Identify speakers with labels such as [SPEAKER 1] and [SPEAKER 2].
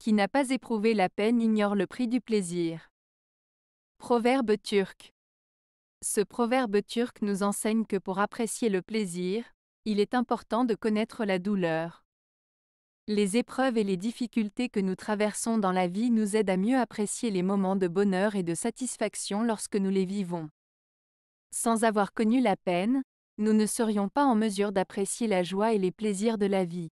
[SPEAKER 1] qui n'a pas éprouvé la peine ignore le prix du plaisir. Proverbe turc. Ce proverbe turc nous enseigne que pour apprécier le plaisir, il est important de connaître la douleur. Les épreuves et les difficultés que nous traversons dans la vie nous aident à mieux apprécier les moments de bonheur et de satisfaction lorsque nous les vivons. Sans avoir connu la peine, nous ne serions pas en mesure d'apprécier la joie et les plaisirs de la vie.